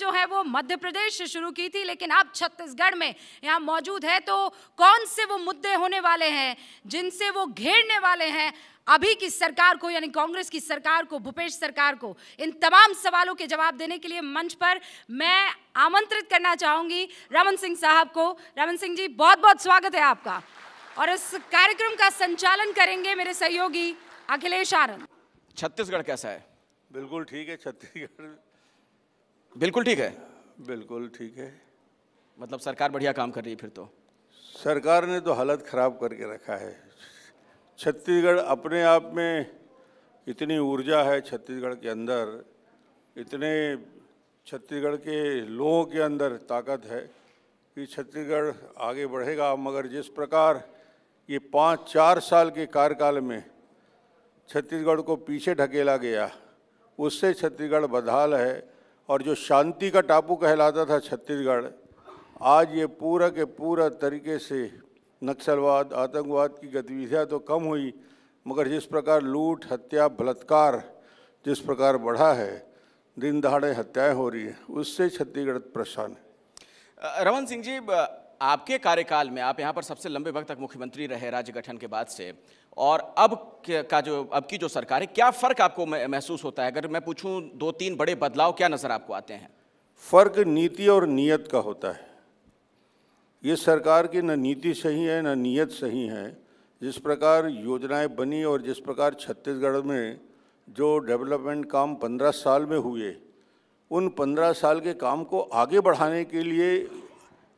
जो है वो मध्य प्रदेश से शुरू की थी लेकिन अब छत्तीसगढ़ में यहाँ मौजूद है तो कौन से वो मुद्दे होने वाले हैं जिनसे वो घेरने वाले हैं अभी की सरकार को यानी कांग्रेस की सरकार को भूपेश सरकार को इन तमाम सवालों के जवाब देने के लिए मंच पर मैं आमंत्रित करना चाहूंगी रमन सिंह साहब को रमन सिंह जी बहुत बहुत स्वागत है आपका और इस कार्यक्रम का संचालन करेंगे मेरे सहयोगी अखिलेश आनंद छत्तीसगढ़ कैसा है बिल्कुल ठीक है छत्तीसगढ़ बिल्कुल ठीक है बिल्कुल ठीक है मतलब सरकार बढ़िया काम कर रही है फिर तो सरकार ने तो हालत ख़राब करके रखा है छत्तीसगढ़ अपने आप में इतनी ऊर्जा है छत्तीसगढ़ के अंदर इतने छत्तीसगढ़ के लोगों के अंदर ताकत है कि छत्तीसगढ़ आगे बढ़ेगा मगर जिस प्रकार ये पाँच चार साल के कार्यकाल में छत्तीसगढ़ को पीछे ढकेला गया उससे छत्तीसगढ़ बदहाल है और जो शांति का टापू कहलाता था छत्तीसगढ़ आज ये पूरा के पूरा तरीके से नक्सलवाद आतंकवाद की गतिविधियाँ तो कम हुई मगर जिस प्रकार लूट हत्या बलात्कार जिस प्रकार बढ़ा है दिन दहाड़े हत्याएं हो रही है उससे छत्तीसगढ़ परेशान है रमन सिंह जी आपके कार्यकाल में आप यहाँ पर सबसे लंबे वक्त तक मुख्यमंत्री रहे राज्य गठन के बाद से और अब का जो अब की जो सरकार है क्या फ़र्क आपको महसूस होता है अगर मैं पूछूं दो तीन बड़े बदलाव क्या नज़र आपको आते हैं फ़र्क नीति और नीयत का होता है ये सरकार की न नीति सही है न नीयत सही है जिस प्रकार योजनाएं बनी और जिस प्रकार छत्तीसगढ़ में जो डेवलपमेंट काम पंद्रह साल में हुए उन पंद्रह साल के काम को आगे बढ़ाने के लिए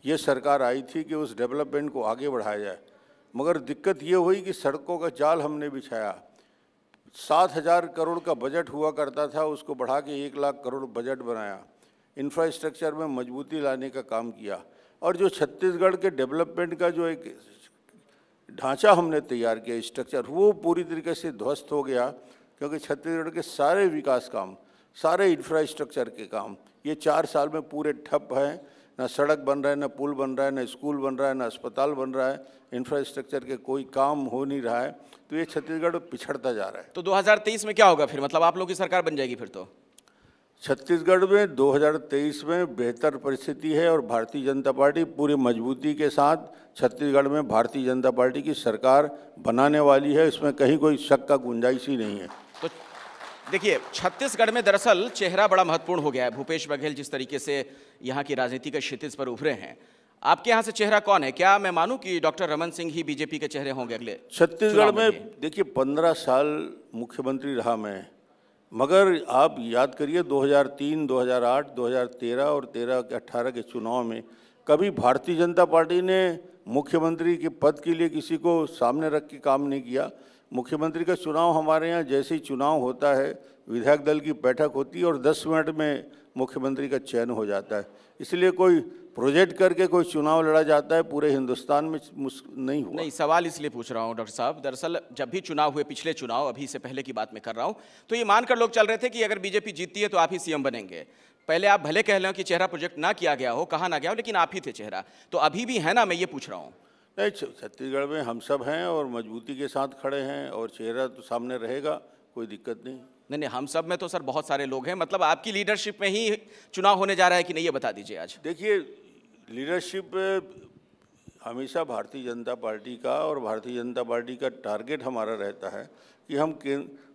ये सरकार आई थी कि उस डेवलपमेंट को आगे बढ़ाया जाए मगर दिक्कत ये हुई कि सड़कों का जाल हमने बिछाया सात हज़ार करोड़ का बजट हुआ करता था उसको बढ़ा के एक लाख करोड़ बजट बनाया इंफ्रास्ट्रक्चर में मजबूती लाने का काम किया और जो छत्तीसगढ़ के डेवलपमेंट का जो एक ढांचा हमने तैयार किया स्ट्रक्चर वो पूरी तरीके से ध्वस्त हो गया क्योंकि छत्तीसगढ़ के सारे विकास काम सारे इंफ्रास्ट्रक्चर के काम ये चार साल में पूरे ठप हैं ना सड़क बन रहा है ना पुल बन रहा है ना स्कूल बन रहा है ना अस्पताल बन रहा है इंफ्रास्ट्रक्चर के कोई काम हो नहीं रहा है तो ये छत्तीसगढ़ पिछड़ता जा रहा है तो 2023 में क्या होगा फिर मतलब आप लोग की सरकार बन जाएगी फिर तो छत्तीसगढ़ में 2023 में बेहतर परिस्थिति है और भारतीय जनता पार्टी पूरी मजबूती के साथ छत्तीसगढ़ में भारतीय जनता पार्टी की सरकार बनाने वाली है इसमें कहीं कोई शक का गुंजाइश ही नहीं है तो देखिए छत्तीसगढ़ में दरअसल चेहरा बड़ा महत्वपूर्ण हो गया है भूपेश बघेल जिस तरीके से यहाँ की राजनीति के क्षितिज पर उभरे हैं आपके यहाँ से चेहरा कौन है क्या मैं मानूँ कि डॉक्टर रमन सिंह ही बीजेपी के चेहरे होंगे अगले छत्तीसगढ़ में देखिए पंद्रह साल मुख्यमंत्री रहा मैं मगर आप याद करिए 2003, 2008, 2013 और 13 के 18 के चुनाव में कभी भारतीय जनता पार्टी ने मुख्यमंत्री के पद के लिए किसी को सामने रख के काम नहीं किया मुख्यमंत्री का चुनाव हमारे यहाँ जैसे ही चुनाव होता है विधायक दल की बैठक होती है और 10 मिनट में मुख्यमंत्री का चयन हो जाता है इसलिए कोई प्रोजेक्ट करके कोई चुनाव लड़ा जाता है पूरे हिंदुस्तान में नहीं हुआ नहीं सवाल इसलिए पूछ रहा हूँ डॉक्टर साहब दरअसल जब भी चुनाव हुए पिछले चुनाव अभी से पहले की बात मैं कर रहा हूँ तो ये मानकर लोग चल रहे थे कि अगर बीजेपी जीतती है तो आप ही सीएम बनेंगे पहले आप भले कह लें कि चेहरा प्रोजेक्ट ना किया गया हो कहा ना गया हो लेकिन आप ही थे चेहरा तो अभी भी है ना मैं ये पूछ रहा हूँ नहीं छत्तीसगढ़ में हम सब हैं और मजबूती के साथ खड़े हैं और चेहरा तो सामने रहेगा कोई दिक्कत नहीं नहीं नहीं हम सब में तो सर बहुत सारे लोग हैं मतलब आपकी लीडरशिप में ही चुनाव होने जा रहा है कि नहीं ये बता दीजिए आज देखिए लीडरशिप हमेशा भारतीय जनता पार्टी का और भारतीय जनता पार्टी का टारगेट हमारा रहता है कि हम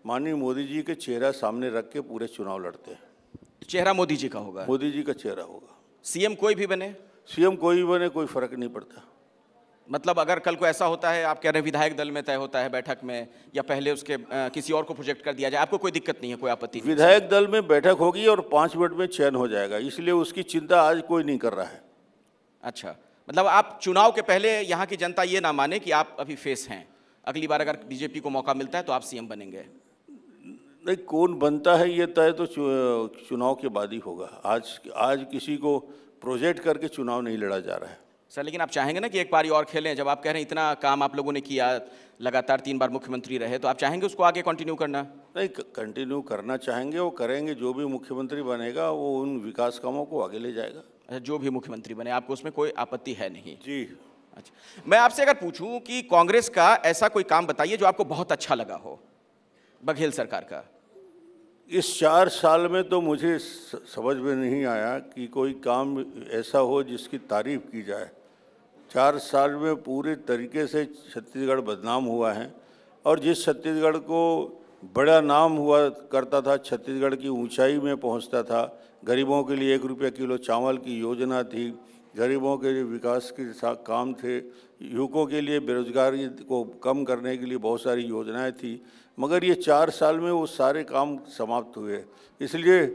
माननीय मोदी जी के चेहरा सामने रख के पूरे चुनाव लड़ते हैं चेहरा मोदी जी का होगा मोदी जी का चेहरा होगा सीएम कोई भी बने सीएम कोई भी बने कोई फर्क नहीं पड़ता मतलब अगर कल को ऐसा होता है आप कह रहे हैं विधायक दल में तय होता है बैठक में या पहले उसके आ, किसी और को प्रोजेक्ट कर दिया जाए आपको कोई दिक्कत नहीं है कोई आपत्ति विधायक दल में बैठक होगी और पाँच मिनट में चयन हो जाएगा इसलिए उसकी चिंता आज कोई नहीं कर रहा है अच्छा मतलब आप चुनाव के पहले यहाँ की जनता ये ना माने कि आप अभी फेस हैं अगली बार अगर बीजेपी को मौका मिलता है तो आप सीएम बनेंगे नहीं कौन बनता है ये तय तो चुनाव के बाद ही होगा आज आज किसी को प्रोजेक्ट करके चुनाव नहीं लड़ा जा रहा है सर लेकिन आप चाहेंगे ना कि एक पारी और खेलें जब आप कह रहे हैं इतना काम आप लोगों ने किया लगातार तीन बार मुख्यमंत्री रहे तो आप चाहेंगे उसको आगे कंटिन्यू करना नहीं कंटिन्यू करना चाहेंगे वो करेंगे जो भी मुख्यमंत्री बनेगा वो उन विकास कामों को आगे ले जाएगा अच्छा जो भी मुख्यमंत्री बने आपको उसमें कोई आपत्ति है नहीं जी अच्छा मैं आपसे अगर पूछूँ कि कांग्रेस का ऐसा कोई काम बताइए जो आपको बहुत अच्छा लगा हो बघेल सरकार का इस चार साल में तो मुझे समझ में नहीं आया कि कोई काम ऐसा हो जिसकी तारीफ की जाए चार साल में पूरे तरीके से छत्तीसगढ़ बदनाम हुआ है और जिस छत्तीसगढ़ को बड़ा नाम हुआ करता था छत्तीसगढ़ की ऊंचाई में पहुंचता था गरीबों के लिए एक रुपये किलो चावल की योजना थी गरीबों के लिए विकास के साथ काम थे युवकों के लिए बेरोजगारी को कम करने के लिए बहुत सारी योजनाएं थी मगर ये चार साल में वो सारे काम समाप्त हुए इसलिए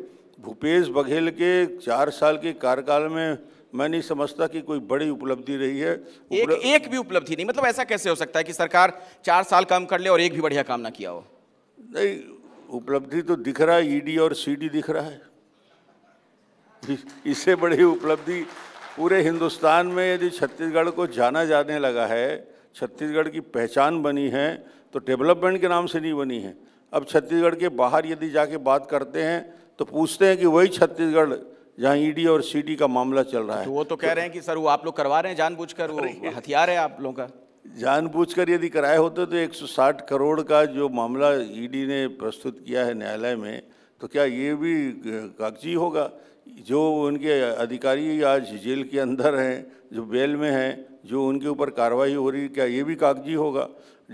भूपेश बघेल के चार साल के कार्यकाल में मैं नहीं समझता कि कोई बड़ी उपलब्धि रही है एक एक भी उपलब्धि नहीं मतलब ऐसा कैसे हो सकता है कि सरकार चार साल काम कर ले और एक भी बढ़िया काम ना किया हो नहीं उपलब्धि तो दिख रहा है ईडी e और सीडी दिख रहा है इससे बड़ी उपलब्धि पूरे हिंदुस्तान में यदि छत्तीसगढ़ को जाना जाने लगा है छत्तीसगढ़ की पहचान बनी है तो डेवलपमेंट के नाम से नहीं बनी है अब छत्तीसगढ़ के बाहर यदि जाके बात करते हैं तो पूछते हैं कि वही छत्तीसगढ़ जहाँ ईडी e और सीडी का मामला चल रहा तो है तो वो तो कह रहे हैं कि सर वो आप लोग करवा रहे हैं जानबूझकर वो हथियार है आप लोगों का जानबूझकर यदि कराए होते तो 160 करोड़ का जो मामला ईडी e ने प्रस्तुत किया है न्यायालय में तो क्या ये भी कागजी होगा जो उनके अधिकारी आज जेल के अंदर हैं जो बेल में हैं जो उनके ऊपर कार्रवाई हो रही क्या ये भी कागजी होगा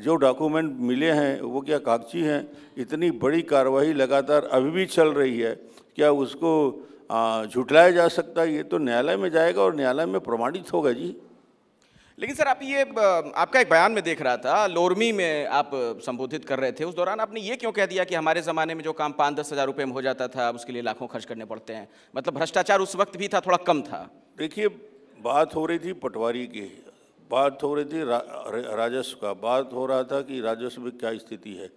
जो डॉक्यूमेंट मिले हैं वो क्या कागजी हैं इतनी बड़ी कार्रवाई लगातार अभी भी चल रही है क्या उसको झुठलाया जा सकता है ये तो न्यायालय में जाएगा और न्यायालय में प्रमाणित होगा जी लेकिन सर आप ये आपका एक बयान में देख रहा था लोरमी में आप संबोधित कर रहे थे उस दौरान आपने ये क्यों कह दिया कि हमारे ज़माने में जो काम पाँच दस हज़ार रुपये में हो जाता था उसके लिए लाखों खर्च करने पड़ते हैं मतलब भ्रष्टाचार उस वक्त भी था थोड़ा कम था देखिए बात हो रही थी पटवारी की बात हो रही थी रा, राजस्व का बात हो रहा था कि राजस्व में क्या स्थिति है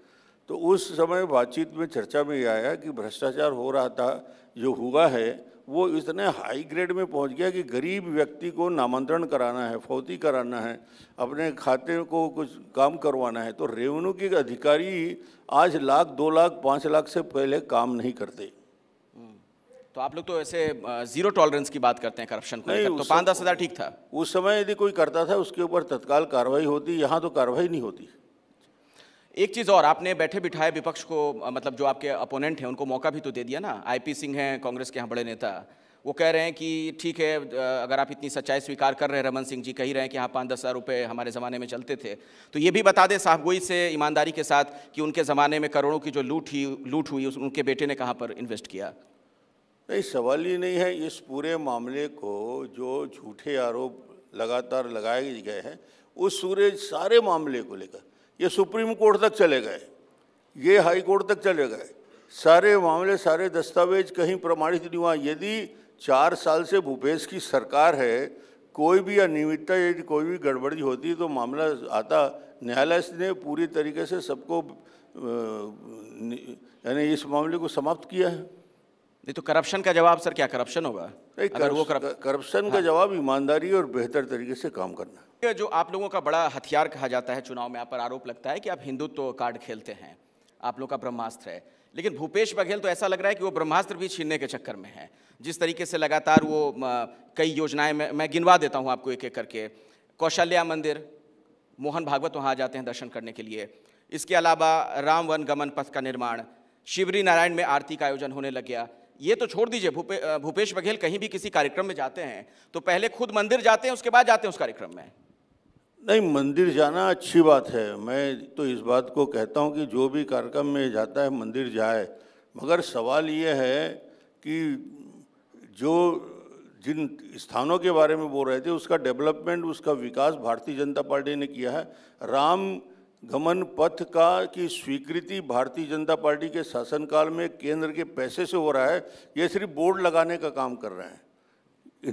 तो उस समय बातचीत में चर्चा में आया कि भ्रष्टाचार हो रहा था जो हुआ है वो इतने हाई ग्रेड में पहुंच गया कि गरीब व्यक्ति को नामांतरण कराना है फौती कराना है अपने खाते को कुछ काम करवाना है तो रेवेन्यू के अधिकारी आज लाख दो लाख पाँच लाख से पहले काम नहीं करते तो आप लोग तो ऐसे जीरो टॉलरेंस की बात करते हैं करप्शन को नहीं, तो पाँच दस हज़ार ठीक था उस समय यदि कोई करता था उसके ऊपर तत्काल कार्रवाई होती यहाँ तो कार्रवाई नहीं होती एक चीज़ और आपने बैठे बिठाए विपक्ष को मतलब जो आपके अपोनेंट हैं उनको मौका भी तो दे दिया ना आईपी सिंह हैं कांग्रेस के यहाँ बड़े नेता वो कह रहे हैं कि ठीक है अगर आप इतनी सच्चाई स्वीकार कर रहे हैं रमन सिंह जी कह ही रहे हैं कि हाँ पाँच दस हज़ार रुपये हमारे ज़माने में चलते थे तो ये भी बता दें साहबगोई से ईमानदारी के साथ कि उनके ज़माने में करोड़ों की जो लूट ही लूट हुई उस उनके बेटे ने कहाँ पर इन्वेस्ट किया नहीं सवाल ही नहीं है इस पूरे मामले को जो झूठे आरोप लगातार लगाए गए हैं उस पूरे सारे मामले को लेकर ये सुप्रीम कोर्ट तक चले गए ये हाई कोर्ट तक चले गए सारे मामले सारे दस्तावेज कहीं प्रमाणित नहीं हुआ यदि चार साल से भूपेश की सरकार है कोई भी अनियमितता यदि कोई भी गड़बड़ी होती तो मामला आता न्यायालय ने पूरी तरीके से सबको यानी इस मामले को समाप्त किया है नहीं तो करप्शन का जवाब सर क्या करप्शन होगा अगर वो करप्शन का हाँ। जवाब ईमानदारी और बेहतर तरीके से काम करना जो आप लोगों का बड़ा हथियार कहा जाता है चुनाव में आप पर आरोप लगता है कि आप हिंदुत्व तो कार्ड खेलते हैं आप लोग का ब्रह्मास्त्र है लेकिन भूपेश बघेल तो ऐसा लग रहा है कि वो ब्रह्मास्त्र भी छीनने के चक्कर में है जिस तरीके से लगातार वो कई योजनाएं मैं मैं गिनवा देता हूँ आपको एक एक करके कौशल्या मंदिर मोहन भागवत वहाँ जाते हैं दर्शन करने के लिए इसके अलावा राम वन गमन पथ का निर्माण शिवरी नारायण में आरती का आयोजन होने लग गया ये तो छोड़ दीजिए भूपे, भूपेश बघेल कहीं भी किसी कार्यक्रम में जाते हैं तो पहले खुद मंदिर जाते हैं उसके बाद जाते हैं उस कार्यक्रम में नहीं मंदिर जाना अच्छी बात है मैं तो इस बात को कहता हूँ कि जो भी कार्यक्रम में जाता है मंदिर जाए मगर सवाल ये है कि जो जिन स्थानों के बारे में बोल रहे थे उसका डेवलपमेंट उसका विकास भारतीय जनता पार्टी ने किया है राम गमन पथ का की स्वीकृति भारतीय जनता पार्टी के शासनकाल में केंद्र के पैसे से हो रहा है ये सिर्फ बोर्ड लगाने का काम कर रहे हैं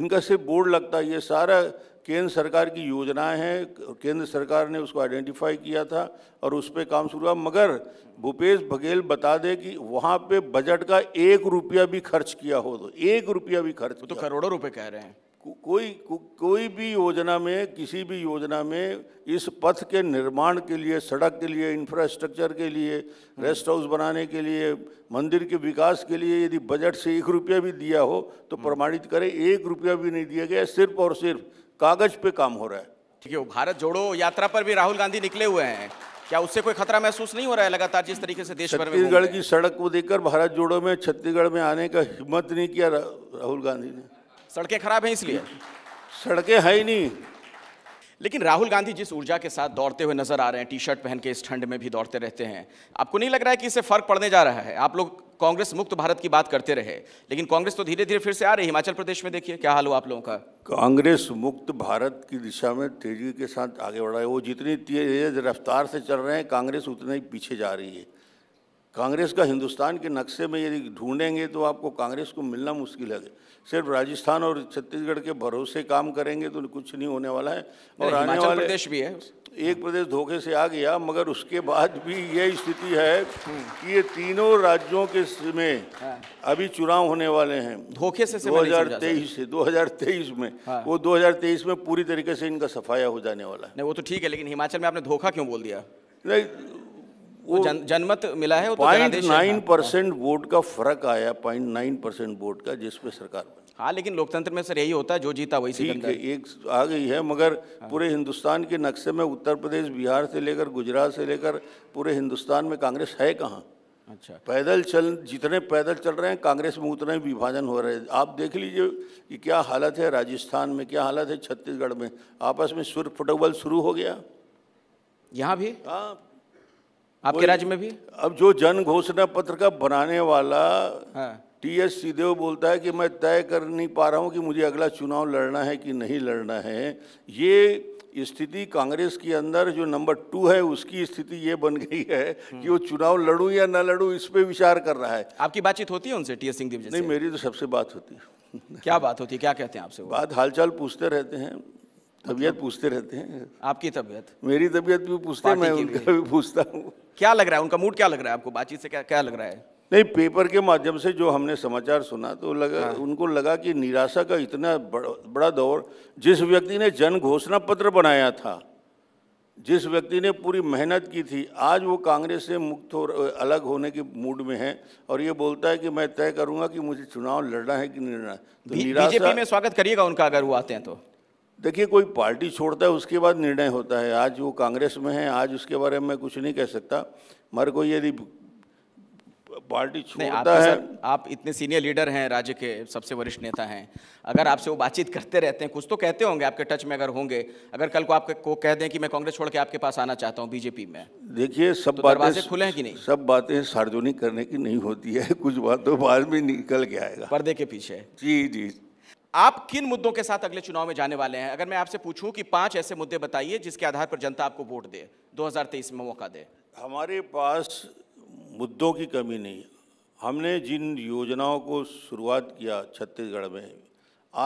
इनका सिर्फ बोर्ड लगता है ये सारा केंद्र सरकार की योजनाएं हैं केंद्र सरकार ने उसको आइडेंटिफाई किया था और उस पर काम शुरू हुआ मगर भूपेश बघेल बता दे कि वहाँ पे बजट का एक रुपया भी खर्च किया हो तो एक रुपया भी खर्च तो करोड़ों रुपये कह रहे हैं को, कोई को, कोई भी योजना में किसी भी योजना में इस पथ के निर्माण के लिए सड़क के लिए इंफ्रास्ट्रक्चर के लिए रेस्ट हम्म। हाउस बनाने के लिए मंदिर के विकास के लिए यदि बजट से एक रुपया भी दिया हो तो हम्म। प्रमाणित करें एक रुपया भी नहीं दिया गया सिर्फ और सिर्फ कागज पे काम हो रहा है ठीक है वो भारत जोड़ो यात्रा पर भी राहुल गांधी निकले हुए हैं क्या उससे कोई खतरा महसूस नहीं हो रहा है लगातार जिस तरीके से देश छत्तीसगढ़ की सड़क को देखकर भारत जोड़ो में छत्तीसगढ़ में आने का हिम्मत नहीं किया राहुल गांधी ने सड़कें खराब हैं इसलिए सड़कें है ही नहीं लेकिन राहुल गांधी जिस ऊर्जा के साथ दौड़ते हुए नजर आ रहे हैं टी शर्ट पहन के इस ठंड में भी दौड़ते रहते हैं आपको नहीं लग रहा है कि इससे फर्क पड़ने जा रहा है आप लोग कांग्रेस मुक्त भारत की बात करते रहे लेकिन कांग्रेस तो धीरे धीरे फिर से आ रही है हिमाचल प्रदेश में देखिए क्या हाल हुआ आप लोगों का कांग्रेस मुक्त भारत की दिशा में तेजी के साथ आगे बढ़ा है वो जितनी तेज रफ्तार से चल रहे हैं कांग्रेस उतना ही पीछे जा रही है कांग्रेस का हिंदुस्तान के नक्शे में यदि ढूंढेंगे तो आपको कांग्रेस को मिलना मुश्किल है सिर्फ राजस्थान और छत्तीसगढ़ के भरोसे काम करेंगे तो कुछ नहीं होने वाला है और आने वाले प्रदेश भी है एक प्रदेश धोखे से आ गया मगर उसके बाद भी ये स्थिति है हम्म। कि ये तीनों राज्यों के में हाँ। अभी चुनाव होने वाले हैं धोखे से दो हजार तेईस से दो हजार तेईस में हाँ। वो तेईस में पूरी तरीके से इनका सफाया हो जाने वाला है नहीं वो तो ठीक है लेकिन हिमाचल में आपने धोखा क्यों बोल दिया नहीं वो जन, जनमत मिला तो है पॉइंट नाइन परसेंट वोट का फर्क आया पॉइंट नाइन परसेंट वोट का जिसपे सरकार बनी हाँ लेकिन लोकतंत्र में सर यही होता है जो जीता वही ठीक है एक आ गई है मगर हाँ। पूरे हिंदुस्तान के नक्शे में उत्तर प्रदेश बिहार से लेकर गुजरात से लेकर पूरे हिंदुस्तान में कांग्रेस है कहाँ अच्छा पैदल चल जितने पैदल चल रहे हैं कांग्रेस में उतने विभाजन हो रहे हैं आप देख लीजिए कि क्या हालत है राजस्थान में क्या हालत है छत्तीसगढ़ में आपस में सुर फुटबॉल शुरू हो गया यहाँ भी हाँ आपके राज्य में भी अब जो जन घोषणा पत्र का बनाने वाला हाँ। टी एस सिंहदेव बोलता है कि मैं तय कर नहीं पा रहा हूँ कि मुझे अगला चुनाव लड़ना है कि नहीं लड़ना है ये स्थिति कांग्रेस के अंदर जो नंबर टू है उसकी स्थिति ये बन गई है हम्म। कि वो चुनाव लड़ू या ना लड़ू इस पर विचार कर रहा है आपकी बातचीत होती है उनसे टी एस सिंहदेव नहीं मेरी तो सबसे बात होती है क्या बात होती है क्या कहते हैं आपसे बात हालचाल पूछते रहते हैं तबीयत मतलब पूछते रहते हैं आपकी तबीयत मेरी तबीयत भी पूछते मैं उनका भी पूछता हूँ क्या लग रहा है उनका मूड क्या लग रहा है आपको बातचीत से क्या क्या लग रहा है नहीं पेपर के माध्यम से जो हमने समाचार सुना तो लगा हाँ। उनको लगा कि निराशा का इतना बड़, बड़ा दौर जिस व्यक्ति ने जन घोषणा पत्र बनाया था जिस व्यक्ति ने पूरी मेहनत की थी आज वो कांग्रेस से मुक्त हो अलग होने के मूड में है और ये बोलता है कि मैं तय करूंगा कि मुझे चुनाव लड़ना है कि नहीं लड़ना तो बीजेपी में स्वागत करिएगा उनका अगर वो आते हैं तो देखिए कोई पार्टी छोड़ता है उसके बाद निर्णय होता है आज वो कांग्रेस में है आज उसके बारे में कुछ नहीं कह सकता मगर कोई यदि पार्टी छोड़ता है आप इतने सीनियर लीडर हैं राज्य के सबसे वरिष्ठ नेता हैं अगर आपसे वो बातचीत करते रहते हैं कुछ तो कहते होंगे आपके टच में अगर होंगे अगर कल को आपके को कह दें कि मैं कांग्रेस छोड़ के आपके पास आना चाहता हूँ बीजेपी में देखिए सब तो बातें खुले हैं कि नहीं सब बातें सार्वजनिक करने की नहीं होती है कुछ बात तो बाद में निकल के आएगा पर्दे के पीछे जी जी आप किन मुद्दों के साथ अगले चुनाव में जाने वाले हैं अगर मैं आपसे पूछूं कि पांच ऐसे मुद्दे बताइए जिसके आधार पर जनता आपको वोट दे 2023 में मौका दे हमारे पास मुद्दों की कमी नहीं हमने जिन योजनाओं को शुरुआत किया छत्तीसगढ़ में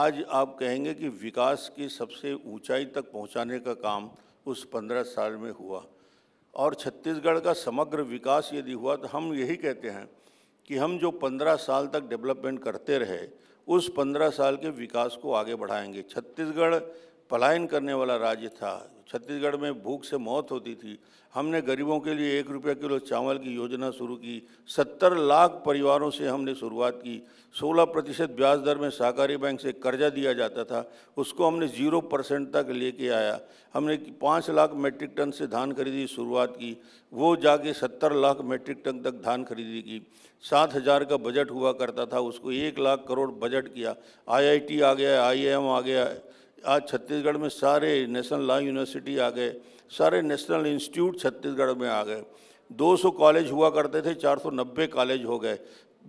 आज आप कहेंगे कि विकास की सबसे ऊंचाई तक पहुंचाने का काम उस पंद्रह साल में हुआ और छत्तीसगढ़ का समग्र विकास यदि हुआ तो हम यही कहते हैं कि हम जो पंद्रह साल तक डेवलपमेंट करते रहे उस पंद्रह साल के विकास को आगे बढ़ाएंगे छत्तीसगढ़ पलायन करने वाला राज्य था छत्तीसगढ़ में भूख से मौत होती थी हमने गरीबों के लिए एक रुपया किलो चावल की योजना शुरू की सत्तर लाख परिवारों से हमने शुरुआत की सोलह प्रतिशत ब्याज दर में सहकारी बैंक से कर्जा दिया जाता था उसको हमने जीरो परसेंट तक लेके आया हमने पाँच लाख मेट्रिक टन से धान खरीदी शुरुआत की वो जाके सत्तर लाख मेट्रिक टन तक धान खरीदी की सात हज़ार का बजट हुआ करता था उसको एक लाख करोड़ बजट किया आई आ गया आई आ गया आज छत्तीसगढ़ में सारे नेशनल लॉ यूनिवर्सिटी आ गए सारे नेशनल इंस्टीट्यूट छत्तीसगढ़ में आ गए 200 कॉलेज हुआ करते थे 490 कॉलेज हो गए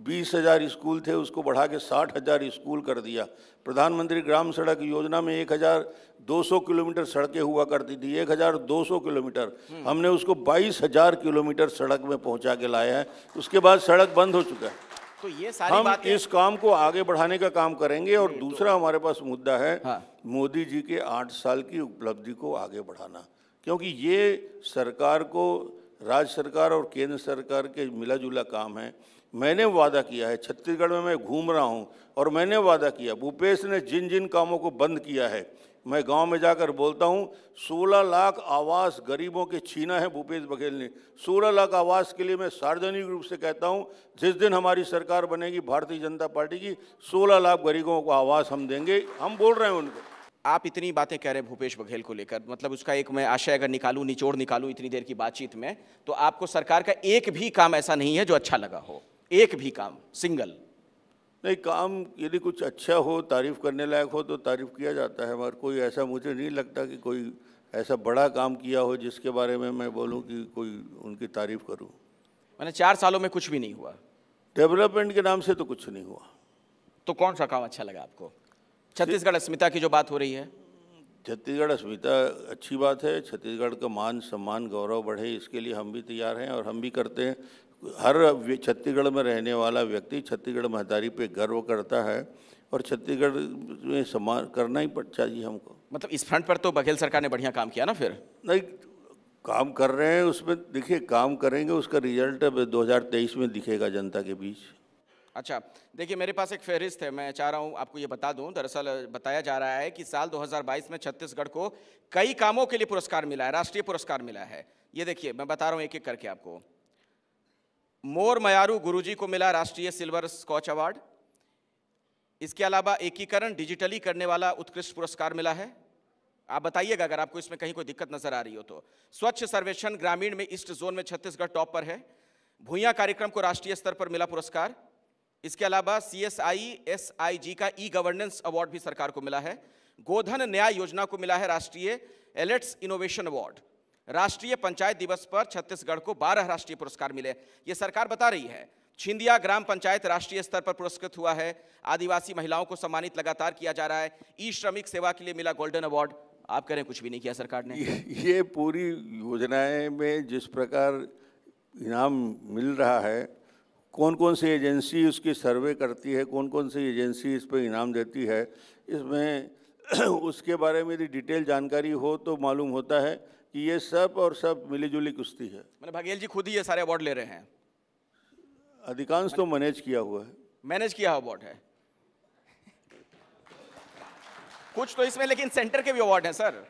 बीस हज़ार स्कूल थे उसको बढ़ा के साठ हज़ार स्कूल कर दिया प्रधानमंत्री ग्राम सड़क योजना में एक हज़ार दो सौ किलोमीटर सड़कें हुआ करती थी एक हज़ार दो सौ किलोमीटर हम्म। हमने उसको बाईस हज़ार किलोमीटर सड़क में पहुंचा के लाया है उसके बाद सड़क बंद हो चुका है तो ये सारी हम बातें... इस काम को आगे बढ़ाने का काम करेंगे और तो- दूसरा तो... हमारे पास मुद्दा है हाँ। मोदी जी के आठ साल की उपलब्धि को आगे बढ़ाना क्योंकि ये सरकार को राज्य सरकार और केंद्र सरकार के मिला जुला काम है मैंने वादा किया है छत्तीसगढ़ में मैं घूम रहा हूँ और मैंने वादा किया भूपेश ने जिन जिन कामों को बंद किया है मैं गांव में जाकर बोलता हूं 16 लाख आवास गरीबों के छीना है भूपेश बघेल ने 16 लाख आवास के लिए मैं सार्वजनिक रूप से कहता हूं जिस दिन हमारी सरकार बनेगी भारतीय जनता पार्टी की 16 लाख गरीबों को आवास हम देंगे हम बोल रहे हैं उनको आप इतनी बातें कह रहे हैं भूपेश बघेल को लेकर मतलब उसका एक मैं आशय अगर निकालू निचोड़ निकालू इतनी देर की बातचीत में तो आपको सरकार का एक भी काम ऐसा नहीं है जो अच्छा लगा हो एक भी काम सिंगल नहीं काम यदि कुछ अच्छा हो तारीफ़ करने लायक हो तो तारीफ़ किया जाता है मगर कोई ऐसा मुझे नहीं लगता कि कोई ऐसा बड़ा काम किया हो जिसके बारे में मैं बोलूं कि कोई उनकी तारीफ़ करूं मैंने चार सालों में कुछ भी नहीं हुआ डेवलपमेंट के नाम से तो कुछ नहीं हुआ तो कौन सा काम अच्छा लगा आपको छत्तीसगढ़ अस्मिता की जो बात हो रही है छत्तीसगढ़ अस्मिता अच्छी बात है छत्तीसगढ़ का मान सम्मान गौरव बढ़े इसके लिए हम भी तैयार हैं और हम भी करते हैं हर छत्तीसगढ़ में रहने वाला व्यक्ति छत्तीसगढ़ महतारी पे गर्व करता है और छत्तीसगढ़ में सम्मान करना ही चाहिए हमको मतलब इस फ्रंट पर तो बघेल सरकार ने बढ़िया काम किया ना फिर नहीं काम कर रहे हैं उसमें देखिए काम करेंगे उसका रिजल्ट अब 2023 में दिखेगा जनता के बीच अच्छा देखिए मेरे पास एक फहरिस्त है मैं चाह रहा हूँ आपको ये बता दूँ दरअसल बताया जा रहा है कि साल 2022 में छत्तीसगढ़ को कई कामों के लिए पुरस्कार मिला है राष्ट्रीय पुरस्कार मिला है ये देखिए मैं बता रहा हूँ एक एक करके आपको मोर मयारू गुरुजी को मिला राष्ट्रीय सिल्वर स्कॉच अवार्ड इसके अलावा एकीकरण डिजिटली करने वाला उत्कृष्ट पुरस्कार मिला है आप बताइएगा अगर आपको इसमें कहीं कोई दिक्कत नजर आ रही हो तो स्वच्छ सर्वेक्षण ग्रामीण में ईस्ट जोन में छत्तीसगढ़ टॉप पर है भूया कार्यक्रम को राष्ट्रीय स्तर पर मिला पुरस्कार इसके अलावा C S I S I जी का ई गवर्नेंस अवार्ड भी सरकार को मिला है गोधन न्याय योजना को मिला है राष्ट्रीय एलेट्स इनोवेशन अवार्ड राष्ट्रीय पंचायत दिवस पर छत्तीसगढ़ को बारह राष्ट्रीय पुरस्कार मिले ये सरकार बता रही है छिंदिया ग्राम पंचायत राष्ट्रीय स्तर पर पुरस्कृत हुआ है आदिवासी महिलाओं को सम्मानित लगातार किया जा रहा है ई श्रमिक सेवा के लिए मिला गोल्डन अवार्ड आप कह रहे हैं कुछ भी नहीं किया सरकार ने ये, ये पूरी योजनाएं में जिस प्रकार इनाम मिल रहा है कौन कौन सी एजेंसी उसकी सर्वे करती है कौन कौन सी एजेंसी इस पर इनाम देती है इसमें उसके बारे में यदि डिटेल जानकारी हो तो मालूम होता है कि ये सब और सब मिलीजुली कुश्ती है मैंने बघेल जी खुद ही ये सारे अवार्ड ले रहे हैं अधिकांश तो मैनेज किया हुआ है मैनेज किया हुआ अवार्ड है कुछ तो इसमें लेकिन सेंटर के भी अवार्ड हैं सर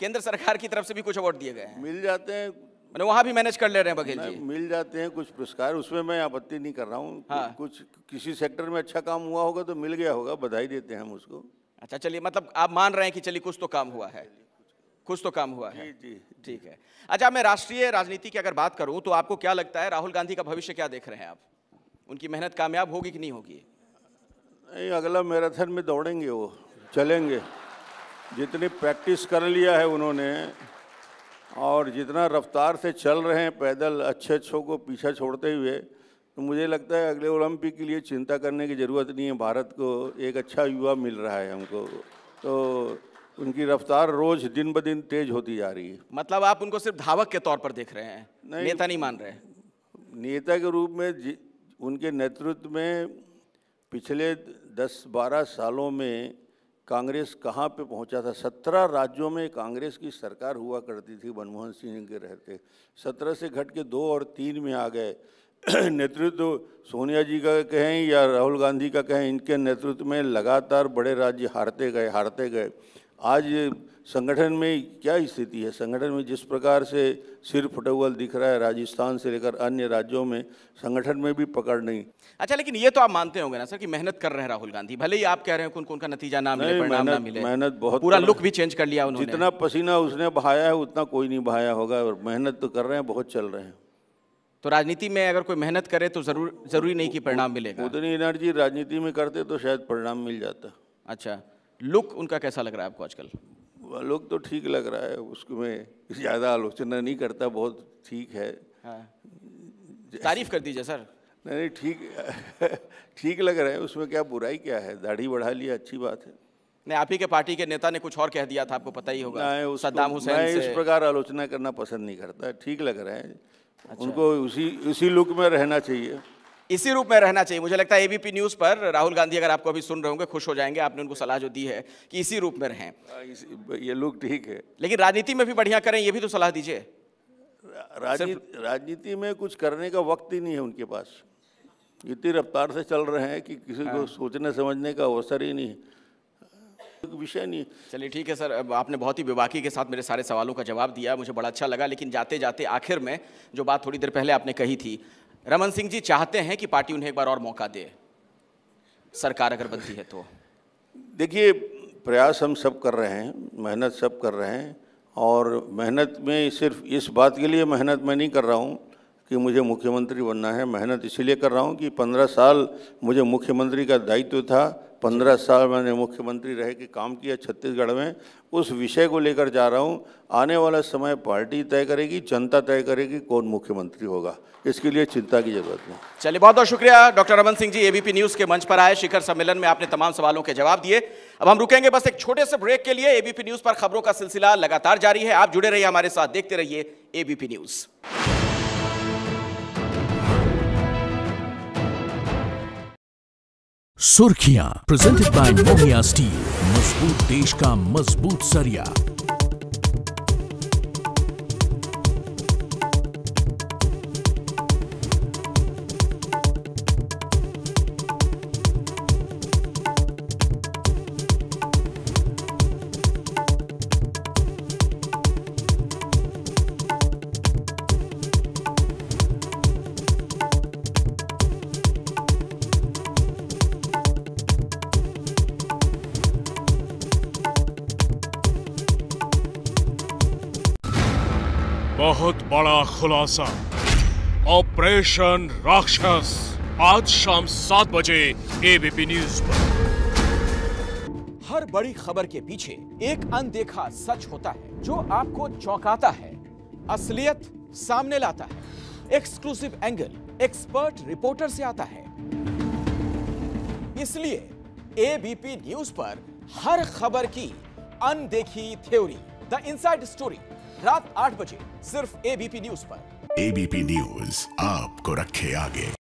केंद्र सरकार की तरफ से भी कुछ अवार्ड दिए गए हैं मिल जाते हैं मैंने वहाँ भी मैनेज कर ले रहे हैं बघेल जी मिल जाते हैं कुछ पुरस्कार उसमें मैं आपत्ति नहीं कर रहा हूँ हाँ। कुछ किसी सेक्टर में अच्छा काम हुआ होगा तो मिल गया होगा बधाई देते हैं हम उसको अच्छा चलिए मतलब आप मान रहे हैं कि चलिए कुछ तो काम हुआ है कुछ तो काम हुआ है जी ठीक है अच्छा मैं राष्ट्रीय राजनीति की अगर बात करूं तो आपको क्या लगता है राहुल गांधी का भविष्य क्या देख रहे हैं आप उनकी मेहनत कामयाब होगी कि नहीं होगी नहीं अगला मैराथन में दौड़ेंगे वो चलेंगे जितनी प्रैक्टिस कर लिया है उन्होंने और जितना रफ्तार से चल रहे हैं पैदल अच्छे अच्छों को पीछा छोड़ते हुए तो मुझे लगता है अगले ओलंपिक के लिए चिंता करने की ज़रूरत नहीं है भारत को एक अच्छा युवा मिल रहा है हमको तो उनकी रफ्तार रोज दिन ब दिन तेज होती जा रही है मतलब आप उनको सिर्फ धावक के तौर पर देख रहे हैं नहीं, नेता नहीं मान रहे हैं नेता के रूप में उनके नेतृत्व में पिछले 10-12 सालों में कांग्रेस कहाँ पे पहुँचा था सत्रह राज्यों में कांग्रेस की सरकार हुआ करती थी मनमोहन सिंह के रहते सत्रह से घट के दो और तीन में आ गए नेतृत्व सोनिया जी का कहें या राहुल गांधी का कहें इनके नेतृत्व में लगातार बड़े राज्य हारते गए हारते गए आज संगठन में क्या स्थिति है संगठन में जिस प्रकार से सिर फुटवल दिख रहा है राजस्थान से लेकर अन्य राज्यों में संगठन में भी पकड़ नहीं अच्छा लेकिन ये तो आप मानते होंगे ना सर कि मेहनत कर रहे हैं राहुल गांधी भले ही आप कह रहे हैं कौन कौन उनका नतीजा ना मिले परिणाम ना मिले मेहनत बहुत पूरा लुक भी चेंज कर लिया उन्होंने जितना पसीना उसने बहाया है उतना कोई नहीं बहाया होगा और मेहनत तो कर रहे हैं बहुत चल रहे हैं तो राजनीति में अगर कोई मेहनत करे तो जरूर जरूरी नहीं कि परिणाम मिलेगा उतनी एनर्जी राजनीति में करते तो शायद परिणाम मिल जाता अच्छा लुक उनका कैसा लग रहा है आपको आजकल लुक तो ठीक लग रहा है उसको मैं ज़्यादा आलोचना नहीं करता बहुत ठीक है हाँ। तारीफ कर दीजिए सर नहीं नहीं ठीक ठीक लग रहा है उसमें क्या बुराई क्या है दाढ़ी बढ़ा लिया अच्छी बात है नहीं आप ही के पार्टी के नेता ने कुछ और कह दिया था आपको पता ही होगा सद्दाम हुसैन मैं इस प्रकार आलोचना करना पसंद नहीं करता ठीक लग रहा है अच्छा। उनको उसी उसी लुक में रहना चाहिए इसी रूप में रहना चाहिए मुझे लगता है एबीपी न्यूज़ पर राहुल गांधी अगर आपको अभी सुन रहे होंगे खुश हो जाएंगे आपने उनको सलाह जो दी है कि इसी रूप में रहें ये लोग ठीक है लेकिन राजनीति में भी बढ़िया करें ये भी तो सलाह दीजिए राजनीति में कुछ करने का वक्त ही नहीं है उनके पास इतनी रफ्तार से चल रहे हैं कि किसी को हाँ। सोचने समझने का अवसर ही नहीं विषय नहीं चलिए ठीक है सर अब आपने बहुत ही बेबाकी के साथ मेरे सारे सवालों का जवाब दिया मुझे बड़ा अच्छा लगा लेकिन जाते जाते आखिर में जो बात थोड़ी देर पहले आपने कही थी रमन सिंह जी चाहते हैं कि पार्टी उन्हें एक बार और मौका दे सरकार अगर बनती है तो देखिए प्रयास हम सब कर रहे हैं मेहनत सब कर रहे हैं और मेहनत में सिर्फ इस बात के लिए मेहनत मैं नहीं कर रहा हूँ कि मुझे मुख्यमंत्री बनना है मेहनत इसीलिए कर रहा हूँ कि पंद्रह साल मुझे मुख्यमंत्री का दायित्व था पंद्रह साल मैंने मुख्यमंत्री रह के काम किया छत्तीसगढ़ में उस विषय को लेकर जा रहा हूँ आने वाला समय पार्टी तय करेगी जनता तय करेगी कौन मुख्यमंत्री होगा इसके लिए चिंता की जरूरत नहीं चलिए बहुत बहुत शुक्रिया doctor Raman Singh ji ABP news के मंच पर आए शिखर सम्मेलन में आपने तमाम सवालों के जवाब दिए अब हम रुकेंगे बस एक छोटे से ब्रेक के लिए एबीपी न्यूज़ पर खबरों का सिलसिला लगातार जारी है आप जुड़े रहिए हमारे साथ देखते रहिए एबीपी न्यूज़ सुर्खियां प्रेजेंटेड बाय मोहिया स्टील मजबूत देश का मजबूत सरिया खुलासा ऑपरेशन राक्षस आज शाम सात बजे एबीपी न्यूज पर हर बड़ी खबर के पीछे एक अनदेखा सच होता है जो आपको चौंकाता है असलियत सामने लाता है एक्सक्लूसिव एंगल एक्सपर्ट रिपोर्टर से आता है इसलिए एबीपी न्यूज पर हर खबर की अनदेखी थ्योरी द इनसाइड स्टोरी रात आठ बजे सिर्फ एबीपी न्यूज पर एबीपी न्यूज आपको रखे आगे